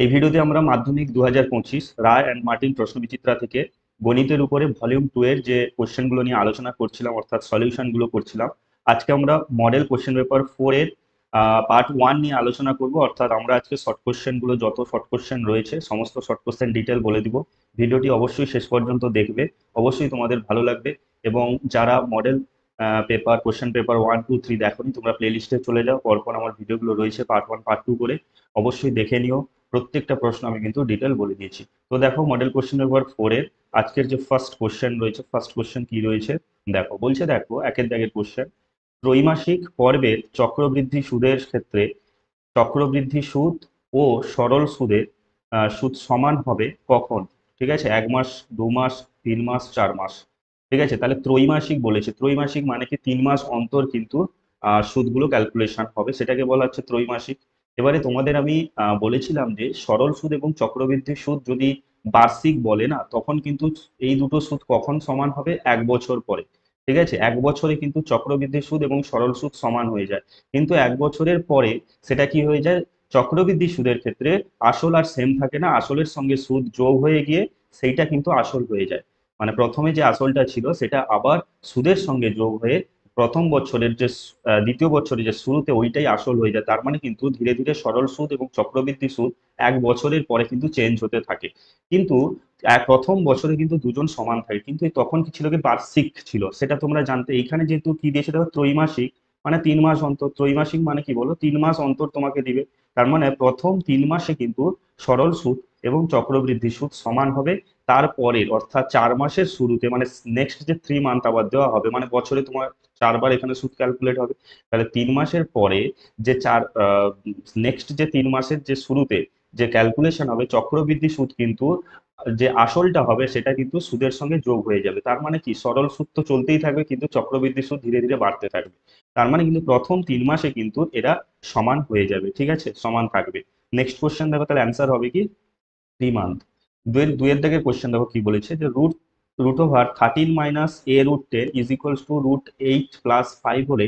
এই ভিডিওতে আমরা মাধ্যমিক দু হাজার রায় অ্যান্ড মার্টিন প্রশ্নবিচিত্রা থেকে গণিতের উপরে ভলিউম টু এর যে কোশ্চেনগুলো নিয়ে আলোচনা করছিলাম অর্থাৎ সলিউশনগুলো করছিলাম আজকে আমরা মডেল কোশ্চেন পেপার ফোর এর পার্ট ওয়ান নিয়ে আলোচনা করব অর্থাৎ আমরা আজকে শর্ট কোশ্চেনগুলো যত শর্ট কোশ্চেন রয়েছে সমস্ত শর্ট কোশ্চেন ডিটেল বলে দিব ভিডিওটি অবশ্যই শেষ পর্যন্ত দেখবে অবশ্যই তোমাদের ভালো লাগবে এবং যারা model paper question paper one two three দেখো তোমরা প্লেলিস্টে চলে যাও পরপর আমার ভিডিওগুলো রয়েছে পার্ট ওয়ান পার্ট টু করে অবশ্যই দেখে নিও প্রত্যেকটা প্রশ্ন আমি কিন্তু ডিটেল বলে দিয়েছি তো দেখো মডেল কোয়েশ্চেন পেপার ফোরের আজকের যে ফার্স্ট কোশ্চেন রয়েছে ফার্স্ট কোশ্চেন কি রয়েছে দেখো বলছে দেখো একের দাগের কোশ্চেন ত্রৈমাসিক পর্বের চক্রবৃদ্ধি সুদের ক্ষেত্রে চক্রবৃদ্ধি সুদ ও সরল সুদের সুদ সমান হবে কখন ঠিক আছে এক মাস দু মাস তিন মাস চার মাস ঠিক আছে তাহলে ত্রৈমাসিক বলেছে ত্রৈমাসিক মানে কি তিন মাস অন্তর কিন্তু সুদগুলো ক্যালকুলেশন হবে সেটাকে বলা হচ্ছে ত্রৈমাসিক এবারে তোমাদের আমি বলেছিলাম যে সরল সুদ এবং চক্রবৃদ্ধি সুদ যদি বার্ষিক বলে না তখন কিন্তু এই দুটো সুদ কখন সমান হবে এক বছর পরে ঠিক আছে এক বছরে কিন্তু চক্রবৃদ্ধি সুদ এবং সরল সুদ সমান হয়ে যায় কিন্তু এক বছরের পরে সেটা কি হয়ে যায় চক্রবৃদ্ধি সুদের ক্ষেত্রে আসল আর সেম থাকে না আসলের সঙ্গে সুদ যোগ হয়ে গিয়ে সেইটা কিন্তু আসল হয়ে যায় মানে প্রথমে যে আসলটা ছিল সেটা আবার সুদের সঙ্গে যোগ হয়ে প্রথম বছরের যে দ্বিতীয় বছরের যে শুরুতে ওইটাই আসল হয়ে যায় তার মানে কিন্তু ধীরে ধীরে সরল সুদ এবং চক্রবৃদ্ধি সুদ এক বছরের পরে কিন্তু চেঞ্জ হতে থাকে কিন্তু প্রথম বছরে কিন্তু দুজন সমান থাকে কিন্তু তখন কি ছিল কি বার্ষিক ছিল সেটা তোমরা জানতে এখানে যেহেতু কি দিয়ে সেটা ত্রৈমাসিক মানে তিন মাস অন্তর ত্রৈমাসিক মানে কি বলো তিন মাস অন্তর তোমাকে দিবে তার মানে প্রথম তিন মাসে কিন্তু সরল সুদ এবং চক্রবৃদ্ধি সুদ সমান হবে তারপরের অর্থাৎ চার মাসের শুরুতে মানে নেক্সট যে থ্রি মান্থ আবার দেওয়া হবে মানে বছরে তোমার চারবার এখানে সুদ ক্যালকুলেট হবে তাহলে তিন মাসের পরে যে চার নেক্সট যে তিন মাসের যে শুরুতে যে ক্যালকুলেশন হবে চক্রবৃদ্ধি সুদ কিন্তু যে আসলটা হবে সেটা কিন্তু সুদের সঙ্গে যোগ হয়ে যাবে তার মানে কি সরল সুদ তো চলতেই থাকবে কিন্তু চক্রবৃদ্ধি সুদ ধীরে ধীরে বাড়তে থাকবে তার মানে কিন্তু প্রথম তিন মাসে কিন্তু এরা সমান হয়ে যাবে ঠিক আছে সমান থাকবে নেক্সট কোশ্চেন দেখো তাহলে অ্যান্সার হবে কি থ্রি মান্থ দুয়ের দুয়ের থেকে কোশ্চেন দেখো কি বলেছে যে root root over thirteen minus a root ten is equals to root eight plus five হলে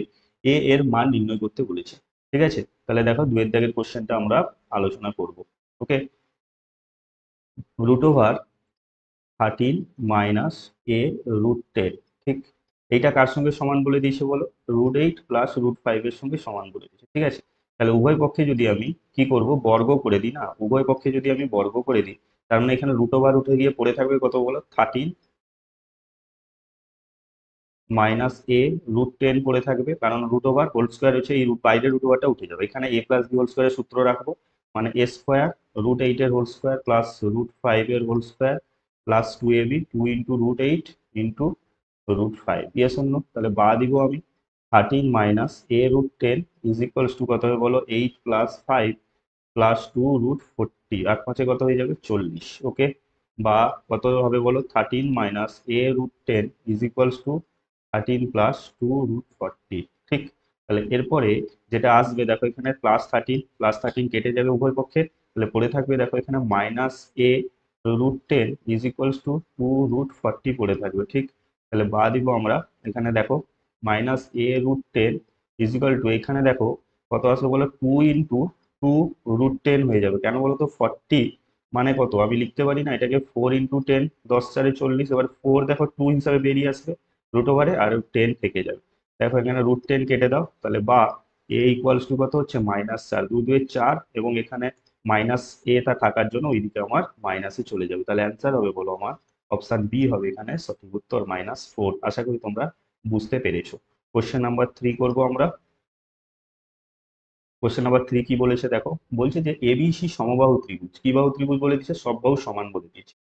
এ এর মান নির্ণয় করতে বলেছে ঠিক আছে তাহলে দেখো দুয়ের দাগের কোশ্চেনটা আমরা আলোচনা করব okay root over thirteen minus a root ten ঠিক এইটা কার সঙ্গে সমান বলে দিয়েছে বলো রুট এইট প্লাস রুট ফাইভের সঙ্গে সমান বলে দিয়েছে ঠিক আছে তাহলে উভয় পক্ষে যদি আমি কি করব বর্গ করে দিই না উভয় পক্ষে যদি আমি বর্গ করে দিই তার মানে এখানে রুট ওভার উঠে গিয়ে পড়ে থাকবে কত বলো thirteen minus a root ten পড়ে থাকবে কারণ রুট ওভার হোল স্কোয়ার হচ্ছে এই বাইরের রুট ওভারটা উঠে যাবে এখানে এ প্লাস বি হোল স্কোয়ারের সূত্র রাখবো মানে এ স্কোয়ার রুট এইটের হোল স্কোয়ার প্লাস রুট ফাইভের whole square plus two a b two into root eight into root five ইয়ে শূন্য তাহলে বা দিব আমি thirteen minus a root ten is equals to কত হবে বলো eight plus five plus two root forty আট পাঁচে কত হয়ে যাবে চল্লিশ ওকে বা কত হবে বলো thirteen minus a root ten is equals to thirteen plus two root forty ঠিক তাহলে এরপরে যেটা আসবে দেখো এখানে প্লাস থার্টিন প্লাস থার্টিন কেটে যাবে উভয় পক্ষে তাহলে পড়ে থাকবে দেখো এখানে minus a root ten is equals to two root forty পড়ে থাকবে ঠিক তাহলে বা দিব আমরা এখানে দেখো minus a root ten is equal to এখানে দেখো কত আসবে বলো two into two root ten হয়ে যাবে কেন বলতো ফর্টি মানে কত আমি লিখতে পারি না এটাকে ফোর ইন্টু টেন দশ চারে চল্লিশ এবার ফোর দেখো টু হিসাবে বেরিয়ে আসবে রুট ওভারে আর টেন থেকে যাবে দেখো এখানে রুট টেন কেটে দাও তাহলে বা এ ইকুয়ালস টু কত হচ্ছে মাইনাস চার দু দুয়ে চার এবং এখানে মাইনাস এ তা থাকার জন্য ওইদিকে আমার মাইনাসে চলে যাবে তাহলে অ্যান্সার হবে বলো আমার অপশান বি হবে এখানে সঠিক উত্তর মাইনাস ফোর আশা করি তোমরা বুঝতে পেরেছো কোশ্চেন নাম্বার থ্রি করবো আমরা কোশ্চেন নাম্বার থ্রি কি বলেছে দেখো বলছে যে এবিসি সমবাহু ত্রিভুজ কি বাহু ত্রিভুজ বলে দিয়েছে সব বাহু সমান বলে দিয়েছে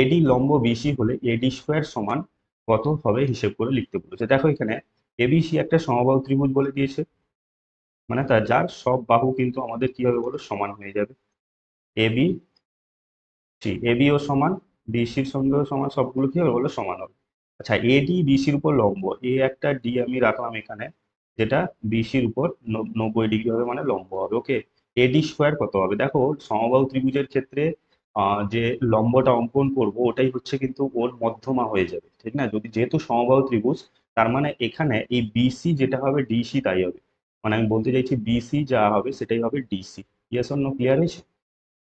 এডি লম্ব বিসি হলে এডি স্কোয়ার সমান কত হবে হিসেব করে লিখতে বলেছে দেখো এখানে এবিসি একটা সমবাহু ত্রিভুজ বলে দিয়েছে মানে তা যার সব বাহু কিন্তু আমাদের কি হবে বলো সমান হয়ে যাবে এবি সি ও সমান বিসির সঙ্গেও সমান সবগুলো কি হবে বলো সমান হবে আচ্ছা এডি বিসির উপর লম্ব এ একটা ডি আমি রাখলাম এখানে যেটা বিসির উপর নব্বই ডিগ্রি হবে মানে লম্ব হবে ওকে এডি স্কোয়ার কত হবে দেখো সমবাহু ত্রিভুজের ক্ষেত্রে যে লম্বটা অঙ্কন করব ওটাই হচ্ছে কিন্তু ওর মধ্যমা হয়ে যাবে ঠিক না যদি যেহেতু সমবাহু ত্রিভুজ তার মানে এখানে এই বিসি যেটা হবে ডিসি তাই হবে মানে আমি বলতে চাইছি বিসি যা হবে সেটাই হবে ডিসি ইয়েস অন্য ক্লিয়ার হয়েছে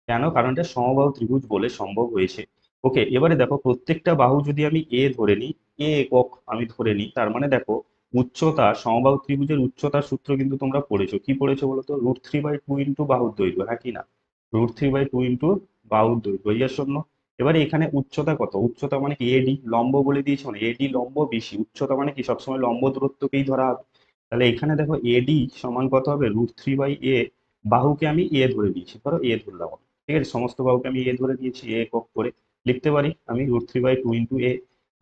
কেন কারণ এটা সমবাহু ত্রিভুজ বলে সম্ভব হয়েছে ওকে এবারে দেখো প্রত্যেকটা বাহু যদি আমি এ ধরে নিই এ একক আমি ধরে নিই তার মানে দেখো উচ্চতা সমবাহু ত্রিভুজের উচ্চতার সূত্র কিন্তু তোমরা পড়েছো কি পড়েছো বলতো root three by two into বাহুর দৈর্ঘ্য হ্যাঁ কি না root three by two into বাহুর দৈর্ঘ্য ইয়ার জন্য এবার এখানে উচ্চতা কত উচ্চতা মানে কি এডি লম্ব বলে দিয়েছে মানে এডি লম্ব বেশি উচ্চতা মানে কি সবসময় লম্ব দূরত্বকেই ধরা হবে তাহলে এখানে দেখো এডি সমান কত হবে রুট থ্রি বাই এ বাহুকে আমি এ ধরে দিয়েছি ধরো এ ধরলাম ঠিক আছে সমস্ত বাহুকে আমি এ ধরে নিয়েছি এ কক করে লিখতে পারি আমি root three by two into a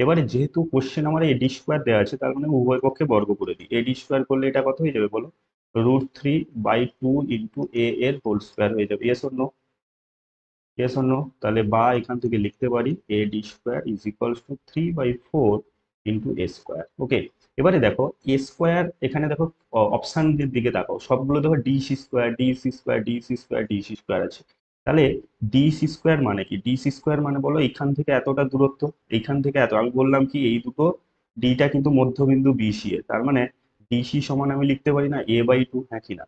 এবারে যেহেতু কোশ্চেন আমার এডি স্কোয়ার দেওয়া আছে তার মানে উভয় পক্ষে বর্গ করে দিই এডি স্কোয়ার করলে এটা কত হয়ে যাবে বলো root three by two into a এর হোল স্কোয়ার হয়ে যাবে এস অন্য এস অন্য তাহলে বা এখান থেকে লিখতে পারি A D square is equals to three by four into a square okay এবারে দেখো এ স্কোয়ার এখানে দেখো অপশানদের দিকে তাকাও সবগুলো দেখো D C square D C square D C square D C square আছে তাহলে ডিসি স্কোয়ার মানে কি ডিসি স্কোয়ার মানে বলো এখান থেকে এতটা দূরত্ব এইখান থেকে এত আমি বললাম কি এই দুটো ডিটা কিন্তু মধ্যবিন্দু বিসি এ তার মানে ডিসি সমান আমি লিখতে পারি না এ বাই টু হ্যাঁ কিনা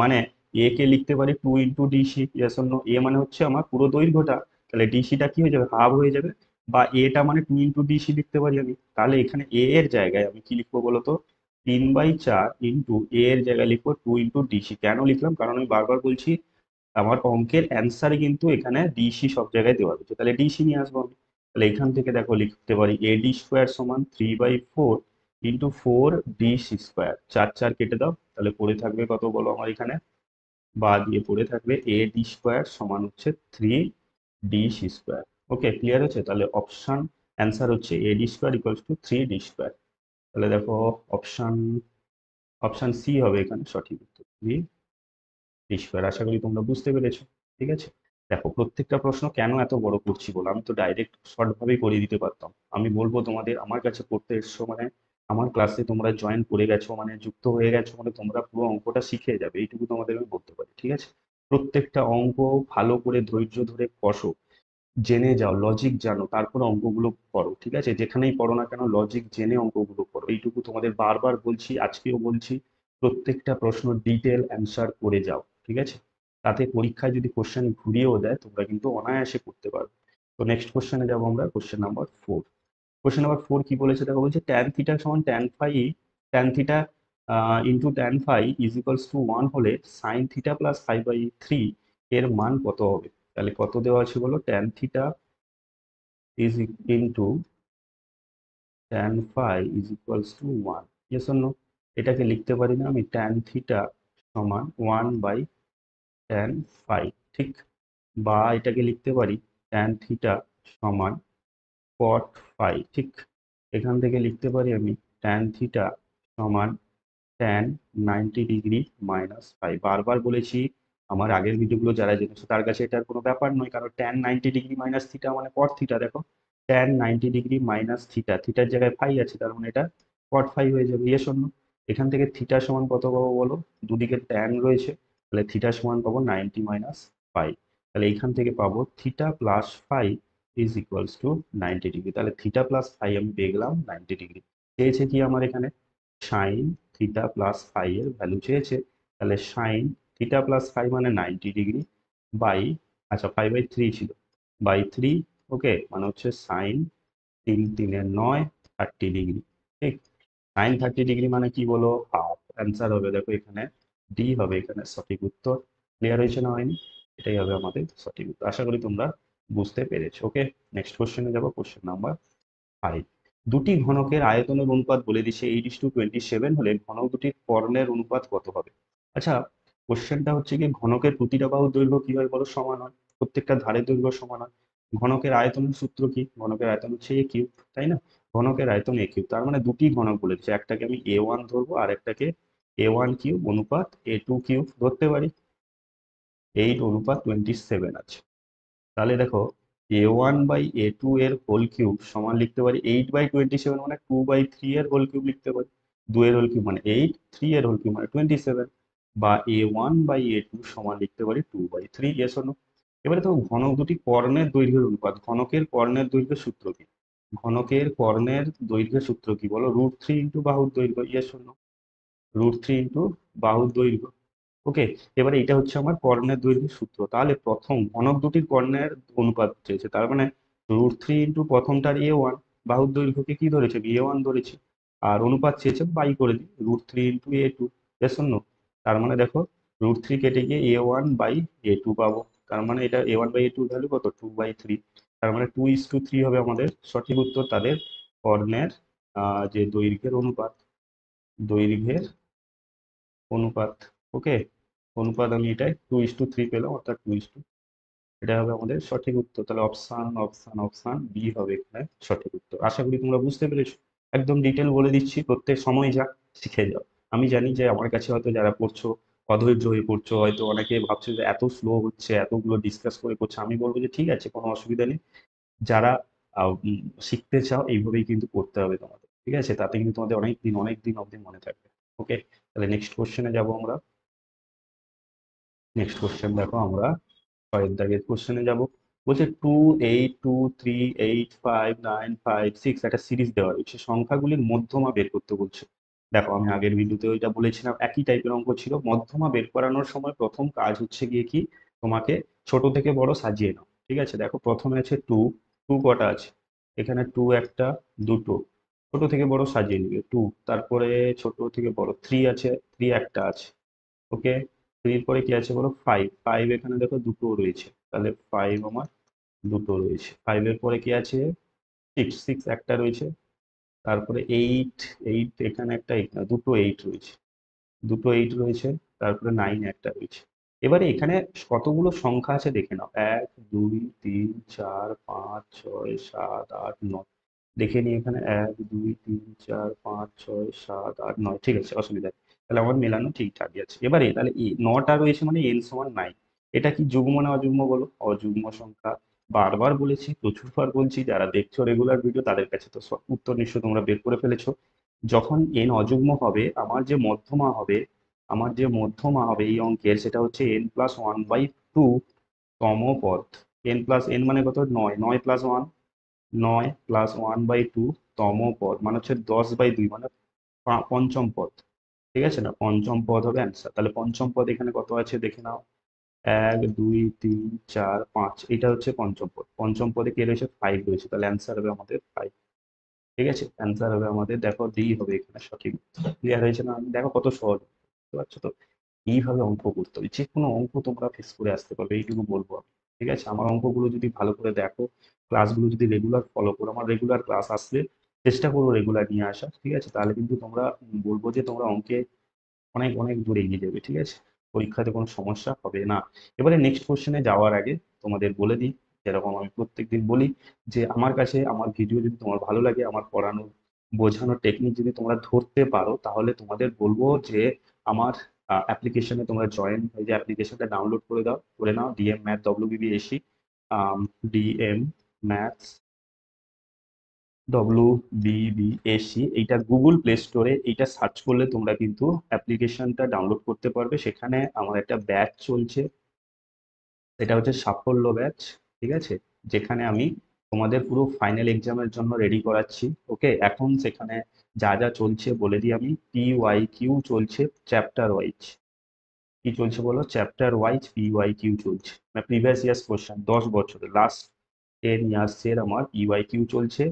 মানে এ কে লিখতে পারি টু ইন্টু ডিসি জন্য এ মানে হচ্ছে আমার পুরো দৈর্ঘ্যটা তাহলে ডিসিটা কি হয়ে যাবে হাফ হয়ে যাবে বা এটা মানে টু ইন্টু ডিসি লিখতে পারি আমি তাহলে এখানে এ এর জায়গায় আমি কি লিখবো বলো তো তিন বাই চার ইন্টু এ এর জায়গায় লিখবো টু ইন্টু ডিসি কেন লিখলাম কারণ আমি বারবার বলছি আমার অঙ্কের অ্যান্সারে কিন্তু এখানে ডিসি সব জায়গায় দেওয়া রয়েছে তাহলে ডিসি নিয়ে আসবো আমি তাহলে এখান থেকে দেখো লিখতে পারি এ ডি স্কোয়ার সমান three by four into four DC square চার চার কেটে দাও তাহলে পড়ে থাকবে কত বলো আমার এখানে বা দিয়ে পড়ে থাকবে এ ডি স্কোয়ার সমান হচ্ছে three DC square okay clear হচ্ছে তাহলে অপশান অ্যান্সার হচ্ছে A D square equals to three D square তাহলে দেখো অপশান অপশান সি হবে এখানে সঠিক উত্তর থ্রি স্কোয়ার আশা করি তোমরা বুঝতে পেরেছো ঠিক আছে দেখো প্রত্যেকটা প্রশ্ন কেন এত বড় করছি বলো আমি তো ডাইরেক্ট শর্টভাবেই করে দিতে পারতাম আমি বলবো তোমাদের আমার কাছে পড়তে এসছো মানে আমার ক্লাসে তোমরা জয়েন করে গেছো মানে যুক্ত হয়ে গেছো মানে তোমরা পুরো অঙ্কটা শিখে যাবে এইটুকু তোমাদের আমি বলতে পারি ঠিক আছে প্রত্যেকটা অঙ্ক ভালো করে ধৈর্য ধরে কষো জেনে যাও লজিক জানো তারপরে অঙ্কগুলো করো ঠিক আছে যেখানেই পড়ো না কেন লজিক জেনে অঙ্কগুলো করো এইটুকু তোমাদের বারবার বলছি আজকেও বলছি প্রত্যেকটা প্রশ্ন ডিটেল অ্যান্সার করে যাও ঠিক আছে তাতে পরীক্ষায় যদি কোশ্চেন ঘুরিয়েও দেয় তোমরা কিন্তু অনায়াসে করতে পারবে তো নেক্সট কোশ্চেনে যাবো আমরা question number four question number four কি বলেছে দেখো বলছে ট্যান থিটার সমান tan phi tan theta into tan phi is equals to one হলে sine theta plus phi by three এর মান কত হবে তাহলে কত দেওয়া আছে বলো tan theta is into tan phi is equals to one এটাকে লিখতে পারি না আমি ট্যান থিটা সমান ওয়ান বাই ট্যান ফাই ঠিক বা এটাকে লিখতে পারি ট্যান থিটা সমান কট ফাই ঠিক এখান থেকে লিখতে পারি আমি ট্যান থিটা সমান tan ninety degree minus phi বারবার বলেছি আমার আগের ভিডিওগুলো যারা জেনেছো তার কাছে এটার কোনো ব্যাপার নয় কারণ tan ninety degree minus theta মানে কট থিটা দেখো tan ninety degree minus theta থিটার জায়গায় ফাই আছে তার মানে এটা কট ফাই হয়ে যাবে ইয়ে শূন্য এখান থেকে থিটা সমান কত পাবো বলো দুদিকে ট্যান রয়েছে তাহলে থিটা সমান পাবো নাইনটি মাইনাস ফাইভ তাহলে এখান থেকে পাবো theta plus five is equals to ninety degree তাহলে থিটা প্লাস ফাইভ আমি পেয়ে গেলাম নাইনটি ডিগ্রি চেয়েছে কি আমার এখানে সাইন থিটা প্লাস ফাইভ এর ভ্যালু চেয়েছে তাহলে সাইন থিটা প্লাস ফাইভ মানে নাইনটি ডিগ্রি বাই আচ্ছা ফাইভ বাই থ্রি ছিল বাই থ্রি ওকে মানে হচ্ছে সাইন তিন তিনের নয় থার্টি ডিগ্রি ঠিক সাইন থার্টি ডিগ্রি মানে কি বলো অ্যান্সার হবে দেখো এখানে ডি হবে এখানে সঠিক উত্তর ক্লিয়ার হয়েছে না হয়নি এটাই হবে আমাদের সঠিক উত্তর আশা করি তোমরা বুঝতে পেরেছো ওকে নেক্সট কোশ্চেনে যাবো কোশ্চেন নাম্বার ফাইভ দুটি ঘনকের আয়তনের অনুপাত বলে দিচ্ছে এইটিস টু টোয়েন্টি সেভেন হলে ঘনক দুটির কর্ণের অনুপাত কত হবে আচ্ছা কোশ্চেনটা হচ্ছে কি ঘনকের প্রতিটা বাহুর দৈর্ঘ্য কি হয় বলো সমান হয় প্রত্যেকটা ধারের দৈর্ঘ্য সমান হয় ঘনকের আয়তনের সূত্র কি ঘনকের আয়তন হচ্ছে এ কিউব তাই না ঘনকের আয়তন এ কিউব তার মানে দুটি ঘনক বলে দিচ্ছে একটাকে আমি এ ওয়ান ধরবো আর একটাকে এ ওয়ান কিউব অনুপাত এ টু কিউব ধরতে পারি এইট অনুপাত টোয়েন্টি সেভেন আছে তাহলে দেখো a one by a two এর হোল কিউব সমান লিখতে পারি এইট বাই টোয়েন্টি সেভেন মানে টু বাই থ্রি এর হোল কিউব লিখতে পারি দু মানে এর হোল কিউব মানে এইট থ্রি এর হোল কিউব মানে টোয়েন্টি সেভেন বা a one by a two সমান লিখতে পারি টু বাই থ্রি এস এবারে তো ঘনক দুটি কর্ণের দৈর্ঘ্যের অনুপাত ঘনকের কর্ণের দৈর্ঘ্যের সূত্র কি ঘনকের কর্ণের দৈর্ঘ্যের সূত্র কি বলো রুট থ্রি ইন্টু বাহুর দৈর্ঘ্য ইয়ে শূন্য রুট থ্রি ইন্টু বাহুর দৈর্ঘ্য ওকে এবারে এটা হচ্ছে আমার কর্ণের দৈর্ঘ্যের সূত্র তাহলে প্রথম ঘনক দুটির কর্ণের অনুপাত চেয়েছে তার মানে রুট থ্রি ইন্টু প্রথমটার এ ওয়ান বাহুর দৈর্ঘ্যকে কি ধরেছে এ ওয়ান ধরেছে আর অনুপাত চেয়েছে বাই করে দিই root three into a two শূন্য তার মানে দেখো রুট থ্রি কেটে গিয়ে a one by a two পাবো তার মানে এটা a one by a two value কত টু বাই থ্রি তার মানে টু ইস টু থ্রি হবে আমাদের সঠিক উত্তর তাদের কর্ণের যে দৈর্ঘ্যের অনুপাত দৈর্ঘ্যের অনুপাত ওকে অনুপাত আমি এটাই টু ইস টু থ্রি পেলাম অর্থাৎ টু ইস টু এটা হবে আমাদের সঠিক উত্তর তাহলে অপশান অপশান অপশান বি হবে এখানে সঠিক উত্তর আশা করি তোমরা বুঝতে পেরেছো একদম ডিটেল বলে দিচ্ছি প্রত্যেক সময় যা শিখে যাও আমি জানি যে আমার কাছে হয়তো যারা পড়ছো অধৈর্য হয়ে পড়ছো হয়তো অনেকে ভাবছে যে এত স্লো হচ্ছে এতগুলো ডিসকাস করে করছে আমি বলবো যে ঠিক আছে কোনো অসুবিধা নেই যারা শিখতে চাও এইভাবেই কিন্তু করতে হবে তোমাদের ঠিক আছে তাতে কিন্তু তোমাদের অনেক দিন অনেক দিন অবধি মনে থাকবে ওকে তাহলে নেক্সট কোশ্চেনে যাব আমরা নেক্সট কোশ্চেন দেখো আমরা ছয়ের দাগের কোশ্চেনে যাব বলছে two eight two three eight five nine five six একটা সিরিজ দেওয়া রয়েছে সংখ্যাগুলির মধ্যমা বের করতে বলছে দেখো আমি হ্যাঁ। আগের ভিডিওতে ওইটা বলেছিলাম একই টাইপের অঙ্ক ছিল মধ্যমা বের করানোর সময় প্রথম কাজ হচ্ছে গিয়ে কি তোমাকে ছোট থেকে বড় সাজিয়ে নাও ঠিক আছে দেখো প্রথমে আছে টু টু কটা আছে এখানে টু একটা দুটো ছোট থেকে বড় সাজিয়ে নিবে টু তারপরে ছোট থেকে বড় থ্রি আছে থ্রি একটা আছে ওকে থ্রির পরে কি আছে বলো ফাইভ ফাইভ এখানে দেখো দুটো রয়েছে তাহলে ফাইভ আমার দুটো রয়েছে ফাইভের পরে কি আছে সিক্স সিক্স একটা রয়েছে তারপরে এইট এইট এখানে একটা দুটো এইট রয়েছে দুটো এইট রয়েছে তারপরে নাইন একটা রয়েছে এবারে এখানে কতগুলো সংখ্যা আছে দেখে নাও এক দুই তিন চার পাঁচ ছয় সাত আট নয় দেখে নিই এখানে এক দুই তিন চার পাঁচ ছয় সাত আট নয় ঠিক আছে অসুবিধা নেই তাহলে আমার মেলানো ঠিকঠাকই আছে এবারে তাহলে নটা রয়েছে মানে এন সমান নাইন এটা কি যুগ্ম না অযুগ্ম বলো অযুগ্ম সংখ্যা বারবার বলেছি প্রচুরবার বলছি যারা দেখছো রেগুলার ভিডিও তাদের কাছে তো উত্তর নিশ্চয় তোমরা বের করে ফেলেছ যখন এন অযুগ্ম হবে আমার যে মধ্যমা হবে আমার যে মধ্যমা হবে এই অঙ্কের সেটা হচ্ছে n plus one by two তম পথ এন প্লাস এন মানে কত নয় নয় প্লাস ওয়ান নয় প্লাস ওয়ান বাই টু তম পদ মানে হচ্ছে দশ বাই দুই মানে পঞ্চম পদ ঠিক আছে না পঞ্চম পদ হবে অ্যান্সার তাহলে পঞ্চম পদ এখানে কত আছে দেখে নাও এক দুই তিন চার পাঁচ এটা হচ্ছে পঞ্চম পদ পঞ্চম পদে কে রয়েছে ফাইভ রয়েছে তাহলে অ্যান্সার হবে আমাদের ফাইভ ঠিক আছে অ্যান্সার হবে আমাদের দেখো ডি হবে এখানে সঠিক ক্লিয়ার রয়েছে না দেখো কত সহজ বুঝতে পারছো তো এইভাবে অঙ্ক করতে হবে যে কোনো অঙ্ক তোমরা ফেস করে আসতে পারবে এইটুকু বলবো আমি ঠিক আছে আমার অঙ্কগুলো যদি ভালো করে দেখো ক্লাসগুলো যদি রেগুলার ফলো করো আমার রেগুলার ক্লাস আসলে চেষ্টা করবো রেগুলার নিয়ে আসা ঠিক আছে তাহলে কিন্তু তোমরা বলবো যে তোমরা অঙ্কে অনেক অনেক দূর এগিয়ে যাবে ঠিক আছে পরীক্ষাতে কোনো সমস্যা হবে না এবারে নেক্সট কোশ্চেনে যাওয়ার আগে তোমাদের বলে দিই যেরকম আমি প্রত্যেকদিন বলি যে আমার কাছে আমার ভিডিও যদি তোমার ভালো লাগে আমার পড়ানো বোঝানোর টেকনিক যদি তোমরা ধরতে পারো তাহলে তোমাদের বলবো যে আমার অ্যাপ্লিকেশনে তোমরা জয়েন হয়ে যে অ্যাপ্লিকেশনটা ডাউনলোড করে দাও করে নাও DM math WBB AC DM maths W BBAC এইটা গুগল প্লে স্টোরে এইটা সার্চ করলে তোমরা কিন্তু অ্যাপ্লিকেশনটা ডাউনলোড করতে পারবে সেখানে আমার একটা ব্যাচ চলছে এটা হচ্ছে সাফল্য ব্যাচ ঠিক আছে যেখানে আমি তোমাদের পুরো ফাইনাল এক্সামের জন্য রেডি করাচ্ছি ওকে এখন সেখানে যা যা চলছে বলে দিই আমি পি ওয়াই কিউ চলছে চ্যাপ্টার ওয়াইজ কি চলছে বলো chapter wise P Y Q চলছে মানে প্রিভিয়াস ইয়ার্স কোশ্চেন দশ বছরের লাস্ট টেন ইয়ার্সের আমার পি ওয়াই কিউ চলছে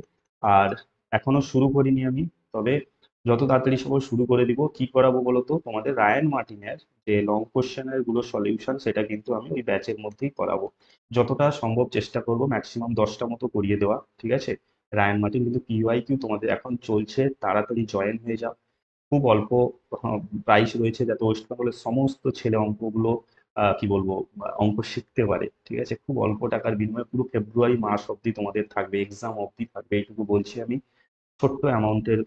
আর এখনো শুরু করিনি আমি তবে যত তাড়াতাড়ি সময় শুরু করে দিব কি করাবো বলতো তোমাদের রায়ান মার্টিনের যে লং কোশ্চেনের গুলো সলিউশন সেটা কিন্তু আমি ওই ব্যাচের মধ্যেই করাবো যতটা সম্ভব চেষ্টা করব ম্যাক্সিমাম দশটা মতো করিয়ে দেওয়া ঠিক আছে রায়ান মার্টিন কিন্তু পিওয়াই কিউ তোমাদের এখন চলছে তাড়াতাড়ি জয়েন হয়ে যাও খুব অল্প প্রাইস হ্যাঁ, রয়েছে যাতে ওয়েস্ট বেঙ্গলের সমস্ত ছেলে অঙ্কগুলো কি বলবো অঙ্ক শিখতে পারে ঠিক আছে খুব অল্প টাকার বিনিময়ে পুরো ফেব্রুয়ারি মাস অবধি তোমাদের থাকবে এক্সাম অবধি থাকবে এইটুকু বলছি আমি ছোট্ট অ্যামাউন্টের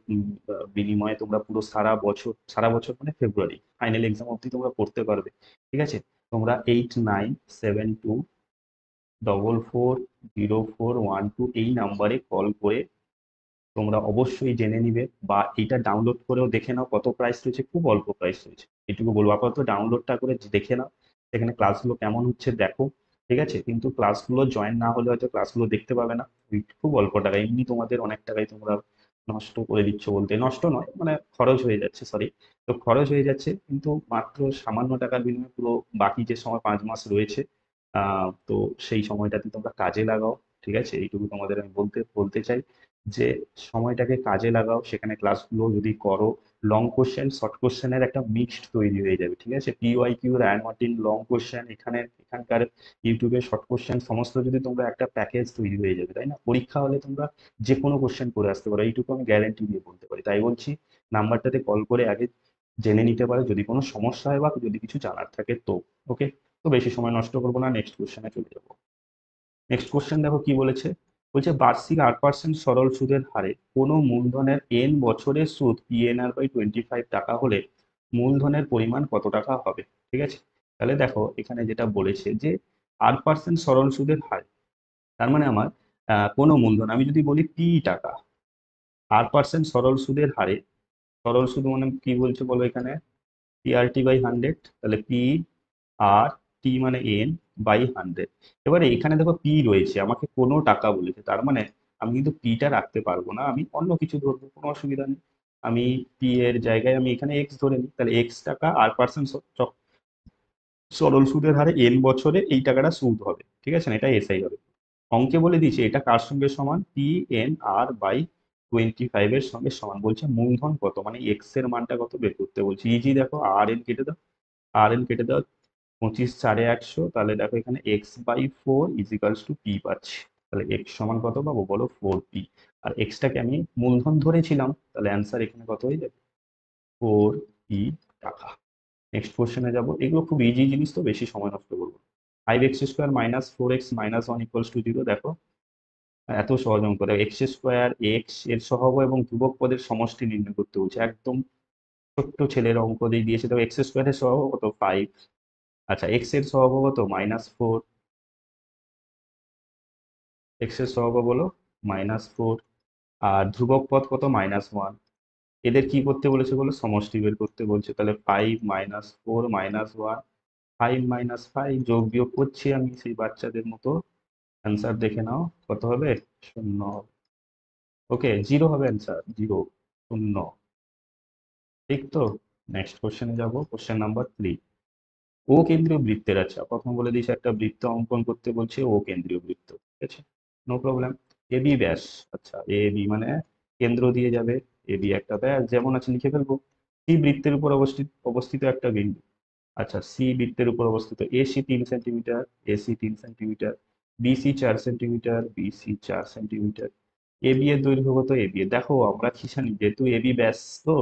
বিনিময়ে তোমরা পুরো সারা বছর সারা বছর মানে ফেব্রুয়ারি ফাইনাল এক্সাম অবধি তোমরা পড়তে পারবে ঠিক আছে তোমরা eight nine seven two double four zero four one two এই নাম্বারে কল করে তোমরা অবশ্যই জেনে নিবে বা এটা ডাউনলোড করেও দেখে নাও কত প্রাইস রয়েছে খুব অল্প প্রাইস রয়েছে এটুকু বলবো আপাতত ডাউনলোডটা করে দেখে নাও এখানে ক্লাসগুলো কেমন হচ্ছে দেখো ঠিক আছে কিন্তু ক্লাসগুলো জয়েন না হলে হয়তো ক্লাসগুলো দেখতে পাবে না খুব অল্প টাকা এমনি তোমাদের অনেক টাকাই তোমরা নষ্ট করে দিচ্ছ বলতে নষ্ট নয় মানে খরচ হয়ে যাচ্ছে সরি তো খরচ হয়ে যাচ্ছে কিন্তু মাত্র সামান্য টাকার বিনিময়ে পুরো বাকি যে সময় পাঁচ মাস রয়েছে তো সেই সময়টাতে তোমরা কাজে লাগাও ঠিক আছে এইটুকু তোমাদের আমি বলতে বলতে চাই যে সময়টাকে কাজে লাগাও সেখানে ক্লাসগুলো যদি করো লং কোশ্চেন শর্ট কোশ্চেনের একটা মিক্সড তৈরি হয়ে যাবে ঠিক আছে PY Q Ryan Martin long question এখানে এখানকার ইউটিউবে শর্ট কোশ্চেন সমস্ত যদি তোমরা একটা প্যাকেজ তৈরি হয়ে যাবে তাই না পরীক্ষা হলে তোমরা যে কোনো কোশ্চেন করে আসতে পারো এইটুকু আমি গ্যারেন্টি দিয়ে বলতে পারি তাই বলছি নাম্বারটাতে কল করে আগে জেনে নিতে পারো যদি কোনো সমস্যা হয় বা যদি কিছু জানার থাকে তো ওকে তো বেশি সময় নষ্ট করবো না নেক্সট কোশ্চেনে চলে যাবো নেক্সট কোশ্চেন দেখো কি বলেছে বলছে বার্ষিক আট পার্সেন্ট সরল সুদের হারে কোনো মূলধনের এন বছরের সুদ পিএনআর বাই টোয়েন্টি ফাইভ টাকা হলে মূলধনের পরিমাণ কত টাকা হবে ঠিক আছে তাহলে দেখো এখানে যেটা বলেছে যে আট পার্সেন্ট সরল সুদের হার তার মানে আমার কোনো মূলধন আমি যদি বলি পি টাকা আট পার্সেন্ট সরল সুদের হারে সরল সুদ মানে কি বলছে বলো এখানে পিআরটি বাই হান্ড্রেড তাহলে পি আর টি মানে এন বাই হান্ড্রেড এবারে এখানে দেখো পি রয়েছে আমাকে কোনো টাকা বলেছে তার মানে আমি কিন্তু পিটা রাখতে পারবো না আমি অন্য কিছু ধরবো কোনো অসুবিধা নেই আমি পি এর জায়গায় আমি এখানে এক্স ধরে নিই তাহলে এক্স টাকা আর পার্সেন্ট সরল সুদের হারে এন বছরে এই টাকাটা সুদ হবে ঠিক আছে না এটা এসআই হবে অঙ্কে বলে দিচ্ছে এটা কার সঙ্গে সমান P N R by twenty five এর সঙ্গে সমান বলছে মূলধন কত মানে এক্স এর মানটা কত বের করতে বলছে ইজি দেখো আর এন কেটে দাও আর এন কেটে দাও পঁচিশ সাড়ে একশো তাহলে দেখো এখানে x by four equals to P পাচ্ছি তাহলে এক্স সমান কত পাবো বলো ফোর পি আর এক্সটাকে আমি মূলধন ধরেছিলাম তাহলে অ্যান্সার এখানে কত হয়ে যাবে ফোর পি টাকা নেক্সট কোশ্চেনে যাবো এগুলো খুব ইজি জিনিস তো বেশি সময় নষ্ট করবো five x square minus four x minus one equals to zero দেখো এত সহজ অঙ্ক দেখো এক্স স্কোয়ার এক্স এর সহগ এবং ধ্রুবক পদের সমষ্টি নির্ণয় করতে বলছে একদম ছোট্ট ছেলের অঙ্ক দিয়ে দিয়েছে তো এক্স স্কোয়ারের সহগ কত ফাইভ আচ্ছা এক্স এর হবো তো মাইনাস ফোর এক্স এর স্বভাব বলো মাইনাস ফোর আর ধ্রুবক পথ কত মাইনাস ওয়ান এদের কি করতে বলেছে বলো সমষ্টি বের করতে বলছে তাহলে five minus four minus one five minus five যোগ বিয়োগ করছি আমি সেই বাচ্চাদের মতো অ্যান্সার দেখে নাও কত হবে শূন্য ওকে জিরো হবে অ্যান্সার জিরো শূন্য ঠিক তো নেক্সট কোশ্চেনে যাবো কোশ্চেন নাম্বার থ্রি ও কেন্দ্রীয় বৃত্তের আচ্ছা প্রথম বলে দিয়েছে একটা বৃত্ত অঙ্কন করতে বলছে ও কেন্দ্রীয় বৃত্ত ঠিক আছে নো প্রবলেম এ বি ব্যাস আচ্ছা এ বি মানে কেন্দ্র দিয়ে যাবে এ বি একটা ব্যাস যেমন আছে লিখে ফেলবো সি বৃত্তের উপর অবস্থিত অবস্থিত একটা বিন্দু আচ্ছা সি বৃত্তের উপর অবস্থিত এসি তিন সেন্টিমিটার এসি তিন সেন্টিমিটার বিসি চার সেন্টিমিটার বিসি চার সেন্টিমিটার এ বি এর দৈর্ঘ্য কত এ বি দেখো আমরা কি জানি যেহেতু এ বি ব্যাস তো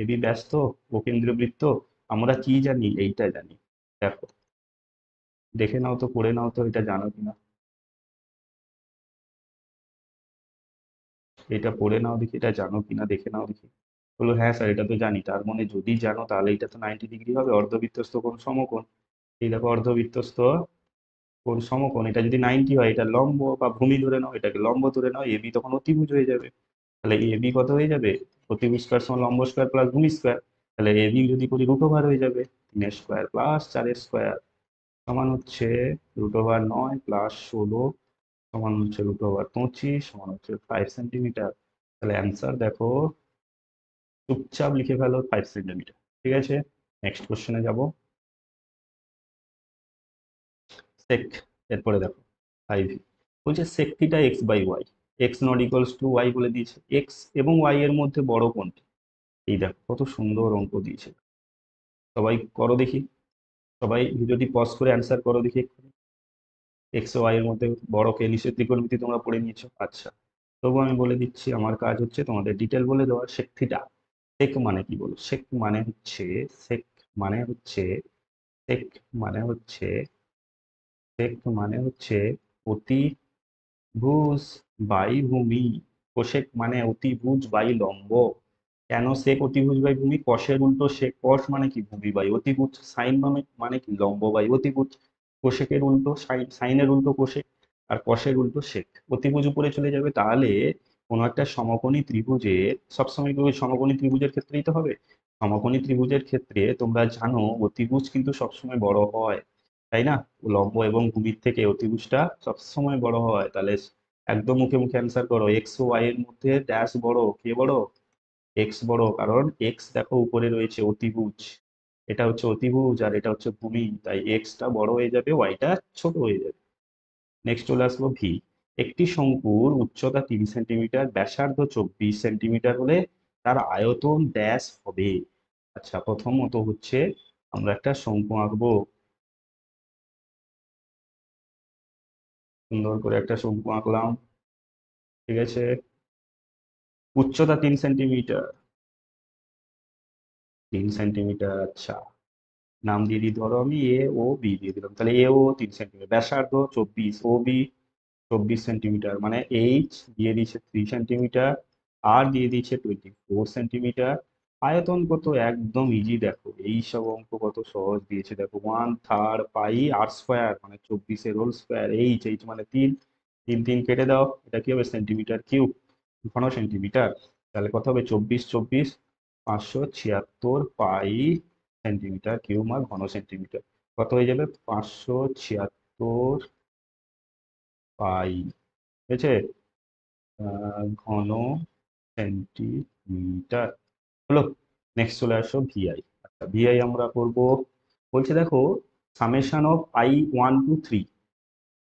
এ বি ব্যাস তো ও কেন্দ্রীয় বৃত্ত আমরা কি জানি এইটা জানি দেখো দেখে নাও তো পড়ে নাও তো এটা জানো কিনা এটা পড়ে নাও দেখি এটা জানো কিনা দেখে নাও দেখি বললো হ্যাঁ স্যার এটা তো জানি তার মানে যদি জানো তাহলে এটা তো নাইনটি ডিগ্রি হবে অর্ধবিত্তস্ত কোন সমকোণ এই দেখো অর্ধবিত্তস্ত কোন সমকোণ এটা যদি নাইনটি হয় এটা লম্ব বা ভূমি ধরে নাও এটাকে লম্ব ধরে নাও এবি তখন অতিভুজ হয়ে যাবে তাহলে এবি কত হয়ে যাবে অতিভুজ স্কোয়ার সমান লম্ব স্কোয়ার প্লাস ভূমি স্কোয়ার তাহলে এবি যদি করি রুট হয়ে যাবে তিনের স্কোয়ার প্লাস চারের স্কোয়ার সমান হচ্ছে রুট ওভার নয় প্লাস ষোলো সমান হচ্ছে রুট ওভার পঁচিশ সমান হচ্ছে ফাইভ সেন্টিমিটার তাহলে অ্যান্সার দেখো চুপচাপ লিখে ফেলো ফাইভ সেন্টিমিটার ঠিক আছে নেক্সট কোশ্চেনে যাবো সেক এরপরে দেখো ফাইভ বলছে sec x by y x not equals to y বলে দিয়েছে এক্স এবং ওয়াই এর মধ্যে বড় কোনটি এই দেখো কত সুন্দর অঙ্ক দিয়েছে সবাই করো দেখি সবাই ভিডিওটি পজ করে অ্যান্সার করো দেখি এক্স ওয়াই এর মধ্যে বড় কে নিশ্চয় ত্রিকোণমিতি তোমরা পড়ে নিয়েছো আচ্ছা তবু আমি বলে দিচ্ছি আমার কাজ হচ্ছে তোমাদের ডিটেল বলে দেওয়া শেখ থিটা শেখ মানে কি বলো শেখ মানে হচ্ছে শেখ মানে হচ্ছে শেখ মানে হচ্ছে শেখ মানে হচ্ছে অতি ভুজ বাই ভূমি শেখ মানে অতি অতিভুজ বাই লম্ব কেন শেখ অতিভুজ বাই ভূমি কষের উল্টো শেখ কষ মানে কি ভূমি বাই অতিভুজ সাইন মানে মানে কি লম্ব বাই অতিভুজ কোষেকের উল্টো সাইনের উল্টো কোষে আর কষের উল্টো শেখ অতিভুজ উপরে চলে যাবে তাহলে কোনো একটা সমকোণী ত্রিভুজের সবসময় কি সমকোণী ত্রিভুজের ক্ষেত্রেই তো হবে সমকোণী ত্রিভুজের ক্ষেত্রে তোমরা জানো অতিভুজ কিন্তু সবসময় বড় হয় তাই না লম্ব এবং ভূমির থেকে অতিভুজটা সবসময় বড় হয় তাহলে একদম মুখে মুখে অ্যান্সার করো এক্স ও ওয়াই এর মধ্যে ড্যাশ বড় কে বড় এক্স বড় কারণ এক্স দেখো উপরে রয়েছে অতিভুজ এটা হচ্ছে অতিভুজ আর এটা হচ্ছে ভূমি তাই এক্সটা বড় হয়ে যাবে ওয়াইটা ছোট হয়ে যাবে নেক্সট চলে আসলো ভি একটি শঙ্কুর উচ্চতা তিন সেন্টিমিটার ব্যাসার্ধ চব্বিশ সেন্টিমিটার হলে তার আয়তন ড্যাশ হবে আচ্ছা প্রথমত হচ্ছে আমরা একটা শঙ্কু আঁকবো সুন্দর করে একটা শঙ্কু আঁকলাম ঠিক আছে উচ্চতা তিন সেন্টিমিটার তিন সেন্টিমিটার আচ্ছা নাম দিয়ে দিই ধরো আমি এ ও বি দিয়ে দিলাম তাহলে এ ও তিন সেন্টিমিটার ব্যাসার্ধ চব্বিশ ও বি চব্বিশ সেন্টিমিটার মানে এইচ দিয়ে দিচ্ছে থ্রি সেন্টিমিটার আর দিয়ে দিচ্ছে টোয়েন্টি ফোর সেন্টিমিটার আয়তন কত একদম ইজি দেখো এই সব অঙ্ক কত সহজ দিয়েছে দেখো one third pi r square মানে চব্বিশের হোল স্কোয়ার এইচ এইচ মানে তিন তিন তিন কেটে দাও এটা কি হবে সেন্টিমিটার কিউব ঘন সেন্টিমিটার তাহলে কত হবে চব্বিশ চব্বিশ পাঁচশো ছিয়াত্তর পাই সেন্টিমিটার কিউ মা ঘন সেন্টিমিটার কত হয়ে যাবে পাঁচশো ছিয়াত্তর পাই ঠিক আছে ঘন সেন্টিমিটার হলো নেক্সট চলে আসো ভিআই আচ্ছা ভিআই আমরা করব বলছে দেখো summation of i one two three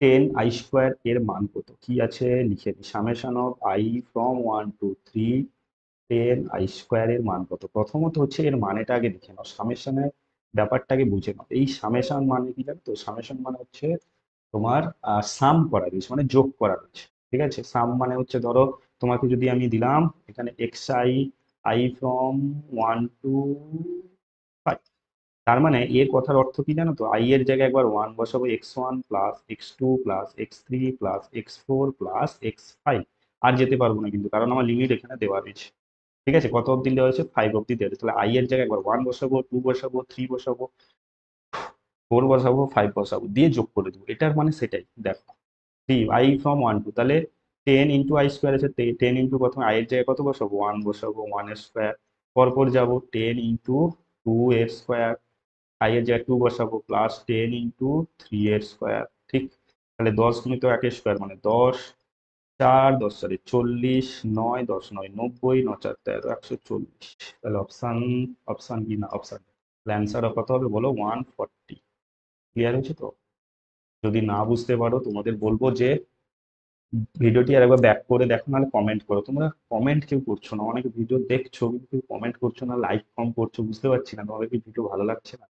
ten i square এর মান কত কি আছে লিখে দিই summation of i from one two three ten i square এর মান কত প্রথমত হচ্ছে এর মানেটা আগে দেখে নাও সামেশনের ব্যাপারটাকে বুঝে নাও এই সামেশন মানে কি জানো তো সামেশন মানে হচ্ছে তোমার সাম করা রয়েছে মানে যোগ করা রয়েছে ঠিক আছে সাম মানে হচ্ছে ধরো তোমাকে যদি আমি দিলাম এখানে x i i from one two তার মানে এর কথার অর্থ কি জানো তো আই এর জায়গায় একবার ওয়ান বসাবো x one plus x two plus x three plus x four plus x five আর যেতে পারবো না কিন্তু কারণ আমার লিমিট এখানে দেওয়া রয়েছে ঠিক আছে কত অব্দি দেওয়া হয়েছে ফাইভ অব্দি দেওয়া তাহলে আই এর জায়গায় একবার ওয়ান বসাবো টু বসাবো থ্রি বসাবো ফোর বসাবো ফাইভ বসাবো দিয়ে যোগ করে দেবো এটার মানে সেটাই দেখো three i from one two তাহলে টেন ইন্টু আই স্কোয়ার আছে টেন ইন্টু প্রথমে আই এর জায়গায় কত বসাবো ওয়ান বসাবো ওয়ান এর স্কোয়ার পরপর যাবো টেন ইন্টু টু এর স্কোয়ার আই এর জায়গায় টু বসাবো প্লাস টেন ইন্টু থ্রি এর স্কোয়ার ঠিক তাহলে দশ গুণিত একের স্কোয়ার মানে দশ চার দশ চারে চল্লিশ নয় দশ নয় নব্বই ন চার তেরো একশো চল্লিশ তাহলে অপশান অপশান কি না অপশান অ্যান্সার কত হবে বলো ওয়ান ফর্টি ক্লিয়ার হয়েছে তো যদি না বুঝতে পারো তোমাদের বলবো যে ভিডিওটি আরেকবার ব্যাক করে দেখো নাহলে কমেন্ট করো তোমরা কমেন্ট কেউ করছো না অনেকে ভিডিও দেখছো কিন্তু কেউ কমেন্ট করছো না লাইক কম করছো বুঝতে পারছি না তোমাদের কি ভিডিও ভালো লাগছে না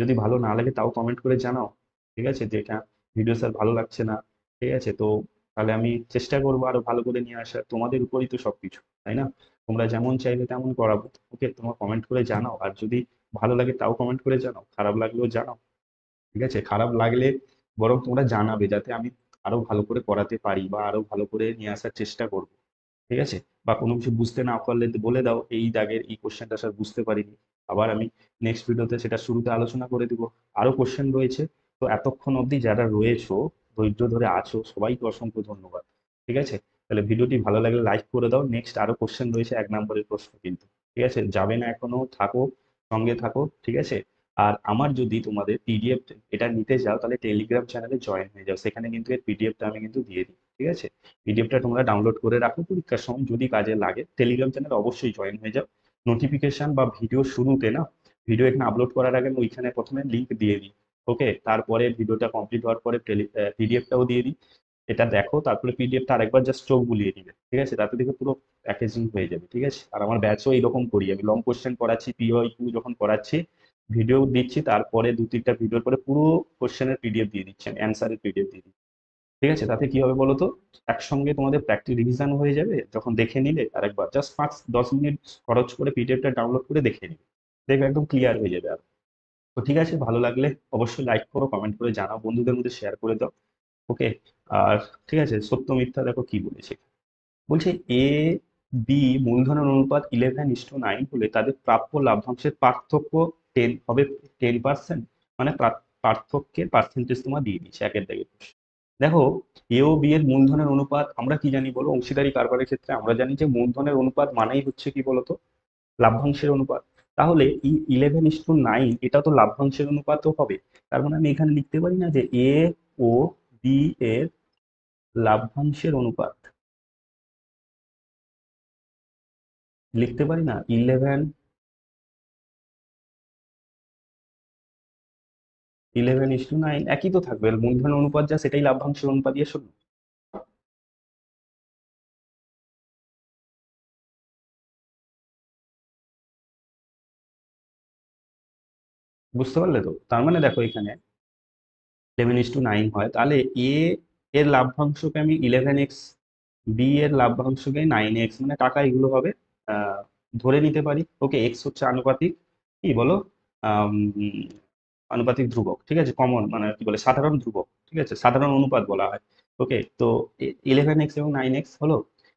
যদি ভালো না লাগে তাও কমেন্ট করে জানাও ঠিক আছে যে ভিডিও স্যার ভালো লাগছে না ঠিক আছে তো তাহলে আমি চেষ্টা করবো আরো ভালো করে নিয়ে আসার তোমাদের উপরই তো সবকিছু তাই না তোমরা যেমন চাইলে তেমন করাবো ওকে তোমার কমেন্ট করে জানাও আর যদি ভালো লাগে তাও কমেন্ট করে জানাও খারাপ লাগলেও জানাও ঠিক আছে খারাপ লাগলে বরং তোমরা জানাবে যাতে আমি আরো ভালো করে করাতে পারি বা আরো ভালো করে নিয়ে আসার চেষ্টা করব ঠিক আছে বা কোনো কিছু বুঝতে না পারলে বলে দাও এই দাগের এই কোশ্চেনটা স্যার বুঝতে পারিনি আবার আমি নেক্সট ভিডিওতে সেটা শুরুতে আলোচনা করে দিব আরও কোশ্চেন রয়েছে তো এতক্ষণ অবধি যারা রয়েছো ধৈর্য ধরে আছো সবাইকে অসংখ্য ধন্যবাদ ঠিক আছে তাহলে ভিডিওটি ভালো লাগলে লাইক করে দাও নেক্সট আরও কোশ্চেন রয়েছে এক নম্বরের প্রশ্ন কিন্তু ঠিক আছে যাবে না এখনো থাকো সঙ্গে থাকো ঠিক আছে আর আমার যদি তোমাদের পিডিএফ এটা নিতে যাও তাহলে টেলিগ্রাম চ্যানেলে জয়েন হয়ে যাও সেখানে কিন্তু এর পিডিএফটা আমি কিন্তু দিয়ে দিই ঠিক আছে পিডিএফটা তোমরা ডাউনলোড করে রাখো পরীক্ষার সময় যদি কাজে লাগে টেলিগ্রাম চ্যানেল অবশ্যই জয়েন হয়ে যাও নোটিফিকেশন বা ভিডিও শুরুতে না ভিডিও এখানে আপলোড করার আগে আমি ওইখানে প্রথমে লিঙ্ক দিয়ে দিই ওকে তারপরে ভিডিওটা কমপ্লিট হওয়ার পরে পিডিএফটাও দিয়ে দিই এটা দেখো তারপরে পিডিএফটা আরেকবার জাস্ট চোখ বুলিয়ে দিবে ঠিক আছে তাতে দেখে পুরো প্যাকেজিং হয়ে যাবে ঠিক আছে আর আমার ব্যাচও এইরকম করি আমি লং কোশ্চেন করাচ্ছি টু যখন করাচ্ছি ভিডিও দিচ্ছি তারপরে দু তিনটা ভিডিওর পরে পুরো কোশ্চেনের পিডিএফ দিয়ে দিচ্ছেন অ্যান্সারের পিডিএফ দিয়ে দিচ্ছি ঠিক আছে তাতে কি হবে বলতো একসঙ্গে তোমাদের প্র্যাকটিস রিভিশন হয়ে যাবে যখন দেখে নিলে আরেকবার জাস্ট পাঁচ দশ মিনিট খরচ করে পিডিএফটা ডাউনলোড করে দেখে নিলে দেখবে একদম ক্লিয়ার হয়ে যাবে আর তো ঠিক আছে ভালো লাগলে অবশ্যই লাইক করো কমেন্ট করে জানাও বন্ধুদের মধ্যে শেয়ার করে দাও ওকে আর ঠিক আছে সত্য মিথ্যা দেখো কি বলেছে বলছে এ বি মূলধনের অনুপাত ইলেভেন ইস্টু নাইন হলে তাদের প্রাপ্য লাভ্যাংশের পার্থক্য টেন হবে টেন পার্সেন্ট মানে পার্থক্যের পার্সেন্টেজ তোমার দিয়ে দিচ্ছে একের দিকে দেখো এও বি এর মূলধনের অনুপাত আমরা কি জানি বলো অংশীদারি কারবারের ক্ষেত্রে আমরা জানি যে মূলধনের অনুপাত মানেই হচ্ছে কি বলতো লাভ্যাংশের অনুপাত তাহলে ই ইলেভেন ইস টু নাইন এটা তো লাভ্যাংশের অনুপাতও হবে তার মানে আমি এখানে লিখতে পারি না যে এ ও বি এর লাভ্যাংশের অনুপাত লিখতে পারি না eleven eleven is two nine একই তো থাকবে মূলধন অনুপাত যা সেটাই লাভ্যাংশের অনুপাত দিয়ে শূন্য বুঝতে পারলে তো তার মানে দেখো এখানে ইলেভেন ইস টু নাইন হয় তাহলে এ এর লাভ্যাংশকে আমি ইলেভেন এক্স বি এর লাভ্যাংশকে নাইন এক্স মানে টাকা এগুলো হবে ধরে নিতে পারি ওকে এক্স হচ্ছে আনুপাতিক কি বলো আনুপাতিক ধ্রুবক ঠিক আছে কমন মানে কি বলে সাধারণ ধ্রুবক ঠিক আছে সাধারণ অনুপাত বলা হয় ওকে তো ইলেভেন এক্স এবং নাইন এক্স হলো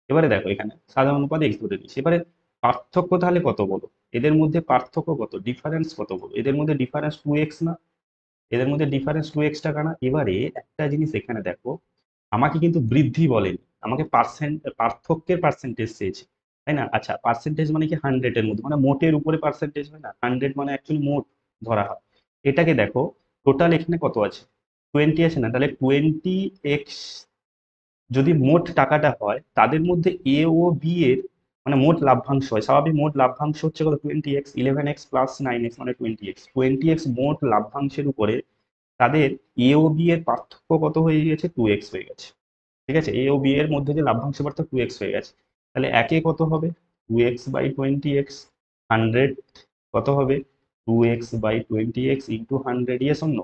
এবারে দেখো এখানে সাধারণ অনুপাত এক্স ধরে নিচ্ছি এবারে পার্থক্য তাহলে কত বলো এদের মধ্যে পার্থক্য কত ডিফারেন্স কত বলো এদের মধ্যে ডিফারেন্স টু এক্স না এদের মধ্যে ডিফারেন্স টু এক্স টাকা না এবারে একটা জিনিস এখানে দেখো আমাকে কিন্তু বৃদ্ধি বলেনি আমাকে পার্সেন্ট পার্থক্যের পার্সেন্টেজ চেয়েছে তাই না আচ্ছা পার্সেন্টেজ মানে কি হান্ড্রেডের মধ্যে মানে মোটের উপরে পার্সেন্টেজ হয় না হান্ড্রেড মানে অ্যাকচুয়ালি মোট ধরা হয় এটাকে দেখো টোটাল এখানে কত আছে টোয়েন্টি আছে না তাহলে টোয়েন্টি এক্স যদি মোট টাকাটা হয় তাদের মধ্যে এ ও বি এর মানে মোট লাভ্যাংশ হয় স্বাভাবিক মোট লাভ্যাংশ হচ্ছে কত twenty x eleven x plus nine x মানে টোয়েন্টি এক্স টোয়েন্টি এক্স মোট লাভ্যাংশের উপরে তাদের এ ও বি এর পার্থক্য কত হয়ে গেছে টু এক্স হয়ে গেছে ঠিক আছে এ ও বি এর মধ্যে যে লাভ্যাংশ পার্থক্য টু এক্স হয়ে গেছে তাহলে একে কত হবে two x by twenty x hundred কত হবে two x by twenty x into hundred ইয়ে শূন্য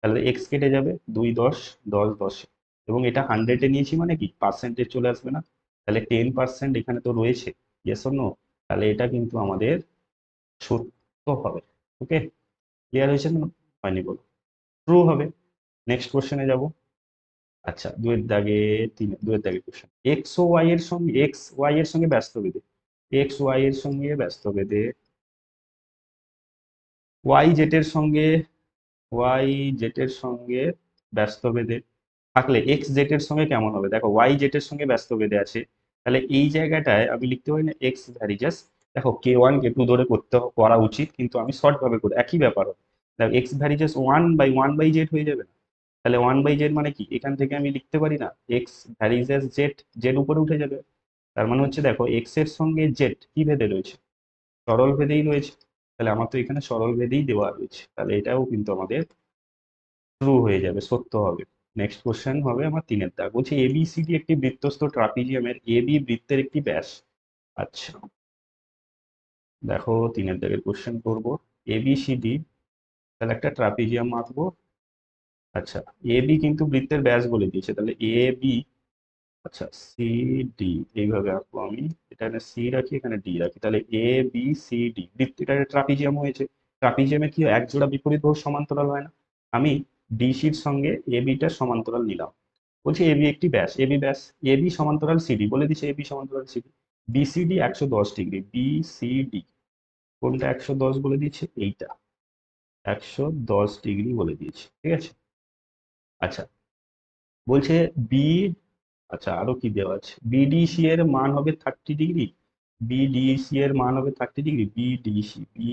তাহলে এক্স কেটে যাবে দুই দশ দশ দশে এবং এটা হান্ড্রেডে নিয়েছি মানে কি পার্সেন্টেজ চলে আসবে না তাহলে টেন পার্সেন্ট এখানে তো রয়েছে ইয়েস নো তাহলে এটা কিন্তু আমাদের সত্য হবে ওকে ক্লিয়ার হয়েছে না হয়নি বলো ট্রু হবে নেক্সট কোশ্চেনে যাব আচ্ছা দুয়ের দাগে তিন দুয়ের দাগে কোশ্চেন এক্স ও ওয়াই এর সঙ্গে এক্স ওয়াই এর সঙ্গে ব্যস্ত বেদে এক্স ওয়াই এর সঙ্গে ব্যস্ত বেদে ওয়াই জেটের সঙ্গে ওয়াই জেটের সঙ্গে ব্যস্ত বেদে থাকলে এক্স জেটের সঙ্গে কেমন হবে দেখো ওয়াই জেটের সঙ্গে ব্যস্ত বেদে আছে তাহলে এই জায়গাটায় আমি লিখতে পারি না এক্স ভ্যারি জাস্ট দেখো কে ওয়ান কে টু ধরে করতে করা উচিত কিন্তু আমি শর্টভাবে করি একই ব্যাপার হবে দেখো x vary just one by one by z হয়ে যাবে তাহলে ওয়ান বাই জেড মানে কি এখান থেকে আমি লিখতে পারি না এক্স ভ্যারিজেস জেড জেড উপরে উঠে যাবে তার মানে হচ্ছে দেখো এক্স এর সঙ্গে জেড কি ভেদে রয়েছে সরল ভেদেই রয়েছে তাহলে আমার তো এখানে সরল ভেদেই দেওয়া রয়েছে তাহলে এটাও কিন্তু আমাদের ট্রু হয়ে যাবে সত্য হবে নেক্সট কোশ্চেন হবে আমার তিনের দাগ বলছে এবিসিডি একটি বৃত্তস্থ ট্রাপিজিয়ামের এ বি বৃত্তের একটি ব্যাস আচ্ছা দেখো তিনের দাগের কোশ্চেন করব এবিসিডি তাহলে একটা ট্রাপিজিয়াম আঁকবো আচ্ছা এ বি কিন্তু বৃত্তের ব্যাস বলে দিয়েছে তাহলে এ বি আচ্ছা সি ডি এইভাবে আঁকবো আমি এখানে সি রাখি এখানে ডি রাখি তাহলে এ বি সি ডি বৃত্তিটা ট্রাপিজিয়াম হয়েছে ট্রাপিজিয়ামে কি এক জোড়া বিপরীত বহু সমান্তরাল হয় না আমি ডিসির সঙ্গে এ বিটা সমান্তরাল নিলাম বলছি বি একটি ব্যাস এ বি ব্যাস এ বি সমান্তরাল সিডি বলে দিছে বি সমান্তরাল সিডি বিসিডি একশো দশ ডিগ্রি বিসিডি কোনটা একশো দশ বলে দিয়েছে এইটা একশো দশ ডিগ্রি বলে দিয়েছে ঠিক আছে আচ্ছা বলছে বি আচ্ছা আরো কি দেওয়া আছে বিডিসি এর মান হবে থার্টি ডিগ্রি বিডিসি এর মান হবে thirty degree BDC B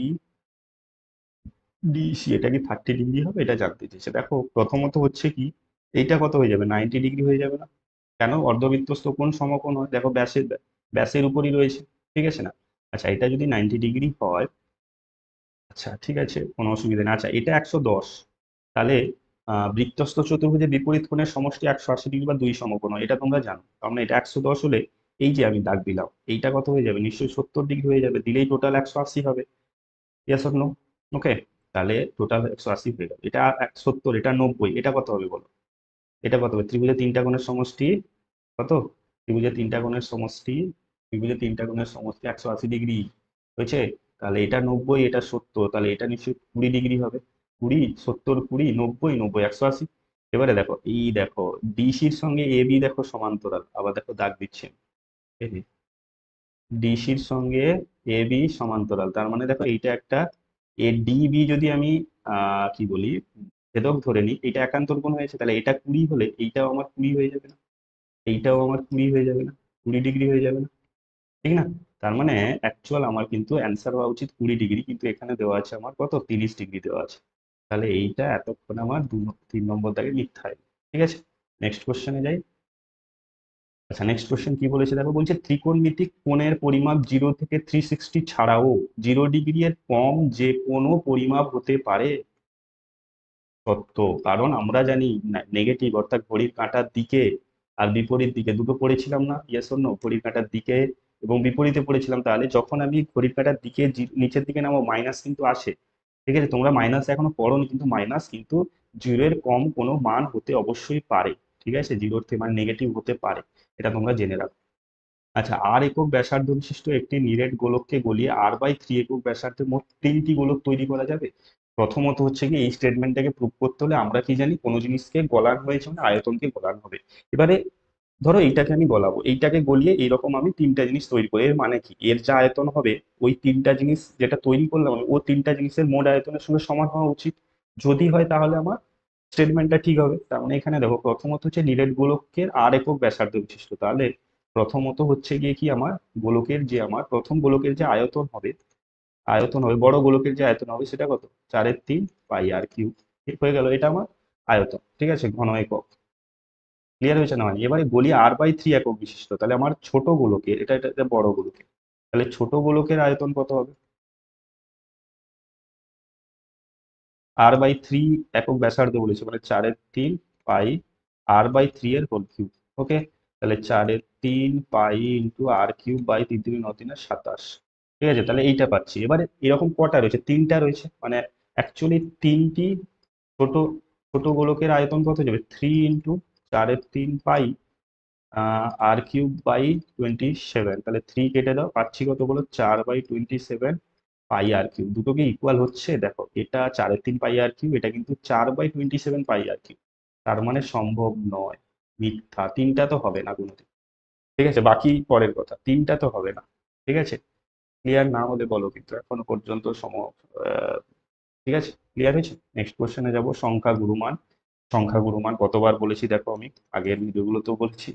DC এটা কি থার্টি ডিগ্রি হবে এটা জানতে চাইছে দেখো প্রথমত হচ্ছে কি এইটা কত হয়ে যাবে নাইনটি ডিগ্রি হয়ে যাবে না কেন অর্ধবৃত্তস্থ কোন সমকোণ হয় দেখো ব্যাসের ব্যাসের উপরই রয়েছে ঠিক আছে না আচ্ছা এটা যদি নাইনটি ডিগ্রি হয় আচ্ছা ঠিক আছে কোনো অসুবিধা নেই আচ্ছা এটা একশো দশ তাহলে বৃত্তস্থ চতুর্ভুজের বিপরীত কোণের সমষ্টি একশো আশি ডিগ্রি বা দুই সমকোণ এটা তোমরা জানো কারণ মানে এটা একশো দশ হলে এই যে আমি দাগ দিলাম এইটা কত হয়ে যাবে নিশ্চয়ই সত্তর ডিগ্রি হয়ে যাবে দিলেই টোটাল একশো আশি হবে ওকে তাহলে টোটাল একশো আশি হয়ে গেল এটা সত্তর এটা নব্বই এটা কত হবে বলো এটা কত হবে ত্রিভুজের তিনটা কোণের সমষ্টি কত ত্রিভুজের তিনটা কোণের সমষ্টি ত্রিভুজের তিনটা কোণের সমষ্টি একশো আশি ডিগ্রি হয়েছে তাহলে এটা নব্বই এটা সত্তর তাহলে এটা নিশ্চয়ই কুড়ি ডিগ্রি হবে কুড়ি সত্তর কুড়ি নব্বই নব্বই একশো আশি এবারে দেখো এই দেখো ডিসির সঙ্গে এ বি দেখো সমান্তরাল আবার দেখো দাগ দিচ্ছে ঠিক ডিসির সঙ্গে এ বি সমান্তরাল তার মানে দেখো এইটা একটা এ ডিবি যদি আমি কি বলি ভেদক ধরে নিই এটা একান্তর কোন হয়েছে তাহলে এটা কুড়ি হলে এইটাও আমার কুড়ি হয়ে যাবে না এইটাও আমার কুড়ি হয়ে যাবে না কুড়ি ডিগ্রি হয়ে যাবে না ঠিক না তার মানে অ্যাকচুয়াল আমার কিন্তু অ্যান্সার হওয়া উচিত কুড়ি ডিগ্রি কিন্তু এখানে দেওয়া আছে আমার কত তিরিশ ডিগ্রি দেওয়া আছে তাহলে এইটা এতক্ষণ আমার দু তিন নম্বর দাগে লিখতে হয় ঠিক আছে নেক্সট কোশ্চেনে যাই আচ্ছা নেক্সট কোশ্চেন কি বলেছে দেখো বলছে ত্রিকোণমিতিক কোণের পরিমাপ জিরো থেকে থ্রি সিক্সটি ছাড়াও জিরো ডিগ্রি এর কম যে কোনো পরিমাপ হতে পারে সত্য কারণ আমরা জানি নেগেটিভ অর্থাৎ ঘড়ির কাঁটার দিকে আর বিপরীত দিকে দুটো পড়েছিলাম না ইয়েস অন্য ঘড়ির কাঁটার দিকে এবং বিপরীতে পড়েছিলাম তাহলে যখন আমি ঘড়ির কাঁটার দিকে নিচের দিকে নামো মাইনাস কিন্তু আসে ঠিক আছে তোমরা মাইনাস এখনো পড়োনি কিন্তু মাইনাস কিন্তু জিরোর কম কোনো মান হতে অবশ্যই পারে ঠিক আছে জিরোর থেকে মানে নেগেটিভ হতে পারে এটা তোমরা জেনে রাখো আচ্ছা আর একক ব্যাসার্ধ বিশিষ্ট একটি নিরেট গোলককে গলিয়ে আর বাই থ্রি একক ব্যাসার্ধে মোট তিনটি গোলক তৈরি করা যাবে প্রথমত হচ্ছে কি এই স্টেটমেন্টটাকে প্রুভ করতে হলে আমরা কি জানি কোনো জিনিসকে গলান হয়েছে মানে আয়তনকে গলান হবে এবারে ধরো এইটাকে আমি গলাবো এইটাকে গলিয়ে এইরকম আমি তিনটা জিনিস তৈরি করি এর মানে কি এর যা আয়তন হবে ওই তিনটা জিনিস যেটা তৈরি করলাম আমি ও তিনটা জিনিসের মোট আয়তনের সঙ্গে সমান হওয়া উচিত যদি হয় তাহলে আমার স্টেটমেন্টটা ঠিক হবে তার মানে এখানে দেখো প্রথমত হচ্ছে নিরেট গোলকের আর একক ব্যাসার্ধ বিশিষ্ট তাহলে প্রথমত হচ্ছে গিয়ে কি আমার গোলকের যে আমার প্রথম গোলকের যে আয়তন হবে আয়তন হবে বড় গোলকের যে আয়তন হবে সেটা কত চারের তিন পাই আর কিউ হয়ে গেল এটা আমার আয়তন ঠিক আছে ঘন একক ক্লিয়ার হয়েছে না মানে এবারে বলি আর বাই থ্রি একক বিশিষ্ট তাহলে আমার ছোট গোলকে এটা এটা বড় গোলকে তাহলে ছোট গোলকের আয়তন কত হবে আর বাই থ্রি একক ব্যাসার্ধ বলেছে মানে চারের তিন পাই আর বাই থ্রি এর হোল কিউব ওকে তাহলে চারের তিন pi into r cube by তিন তিন ন তিন সাতাশ ঠিক আছে তাহলে এইটা পাচ্ছি এবারে এরকম কটা রয়েছে তিনটা রয়েছে মানে অ্যাকচুয়ালি তিনটি ছোট ছোট গোলকের আয়তন কত যাবে থ্রি ইন্টু চারের তিন pi r cube by twenty seven তাহলে থ্রি কেটে দাও পাচ্ছি কত বলো চার by twenty seven pi r cube দুটোকে ইকুয়াল হচ্ছে দেখো এটা চারের তিন পাই আর কিউব এটা কিন্তু চার by twenty seven pi r cube তার মানে সম্ভব নয় মিথ্যা তিনটা তো হবে না কোনোদিন ঠিক আছে বাকি পরের কথা তিনটা তো হবে না ঠিক আছে ক্লিয়ার না হলে বলো কিন্তু এখনো পর্যন্ত সম ঠিক আছে ক্লিয়ার হয়েছে নেক্সট কোশ্চেনে যাবো সংখ্যা গুরুমান সংখ্যা গুরুমান কতবার বলেছি দেখো আমি আগের ভিডিওগুলোতেও বলছি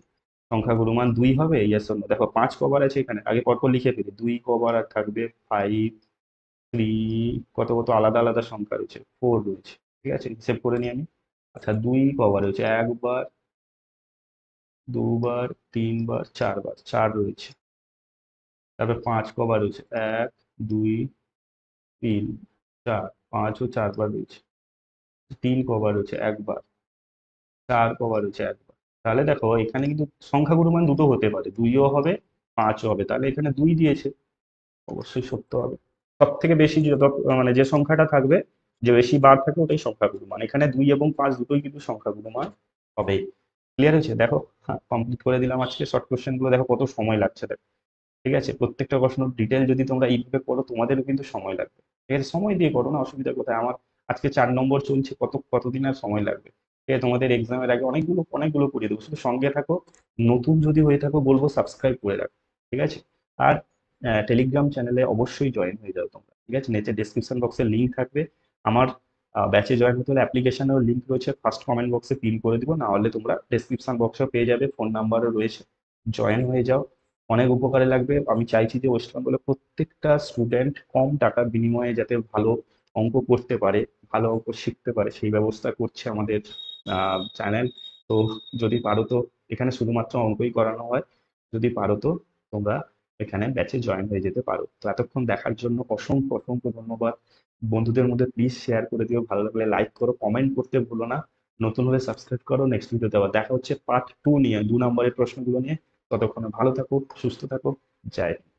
সংখ্যা গুরুমান দুই হবে ইয়াস অন্য দেখো পাঁচ কবার আছে এখানে আগে পরপর লিখে ফেলি দুই কবার আর থাকবে ফাইভ থ্রি কত কত আলাদা আলাদা সংখ্যা রয়েছে ফোর রয়েছে ঠিক আছে সেভ করে নিই আমি আচ্ছা দুই কবার রয়েছে একবার দুবার তিনবার চারবার চার রয়েছে তারপর পাঁচ কবার রয়েছে এক দুই তিন চার পাঁচ ও চারবার রয়েছে তিন কভার হচ্ছে একবার চার কভার হচ্ছে একবার তাহলে দেখো এখানে কিন্তু সংখ্যাগুরু মান দুটো হতে পারে দুইও হবে পাঁচও হবে তাহলে এখানে দুই দিয়েছে অবশ্যই সত্য হবে সব থেকে বেশি যত মানে যে সংখ্যাটা থাকবে যে বেশি বার থাকবে ওটাই সংখ্যাগুরু মান এখানে দুই এবং পাঁচ দুটোই কিন্তু সংখ্যাগুরু মান হবেই ক্লিয়ার হয়েছে দেখো হ্যাঁ কমপ্লিট করে দিলাম আজকে শর্ট কোয়েশ্চেনগুলো দেখো কত সময় লাগছে দেখো ঠিক আছে প্রত্যেকটা প্রশ্ন ডিটেল যদি তোমরা ইভাবে করো তোমাদেরও কিন্তু সময় লাগবে ঠিক আছে সময় দিয়ে করো না অসুবিধা কোথায় আমার আজকে চার নম্বর চলছে কত কতদিন আর সময় লাগবে ঠিক আছে তোমাদের এক্সামের আগে অনেকগুলো অনেকগুলো করিয়ে দেবো শুধু সঙ্গে থাকো নতুন যদি হয়ে থাকো বলবো সাবস্ক্রাইব করে রাখো ঠিক আছে আর টেলিগ্রাম চ্যানেলে অবশ্যই জয়েন হয়ে যাও তোমরা ঠিক আছে নেচে ডিসক্রিপশন বক্সে লিঙ্ক থাকবে আমার ব্যাচে জয়েন হতে হলে অ্যাপ্লিকেশনের লিঙ্ক রয়েছে ফার্স্ট কমেন্ট বক্সে পিন করে দিব না হলে তোমরা ডিসক্রিপশন বক্সেও পেয়ে যাবে ফোন নাম্বারও রয়েছে জয়েন হয়ে যাও অনেক উপকারে লাগবে আমি চাইছি যে ওয়েস্ট বেঙ্গলের প্রত্যেকটা স্টুডেন্ট কম টাকার বিনিময়ে যাতে ভালো অঙ্ক করতে পারে ভালো অঙ্ক শিখতে পারে সেই ব্যবস্থা করছে আমাদের চ্যানেল তো যদি পারো তো এখানে শুধুমাত্র অঙ্কই করানো হয় যদি পারো তো তোমরা এখানে ব্যাচে জয়েন হয়ে যেতে পারো তো এতক্ষণ দেখার জন্য অসংখ্য অসংখ্য ধন্যবাদ বন্ধুদের মধ্যে প্লিজ শেয়ার করে দিও ভালো লাগলে লাইক করো কমেন্ট করতে ভুলো না নতুন হলে সাবস্ক্রাইব করো নেক্সট ভিডিও দেওয়া দেখা হচ্ছে পার্ট টু নিয়ে দু নম্বরের প্রশ্নগুলো নিয়ে ততক্ষণে ভালো থাকো সুস্থ থাকো জয়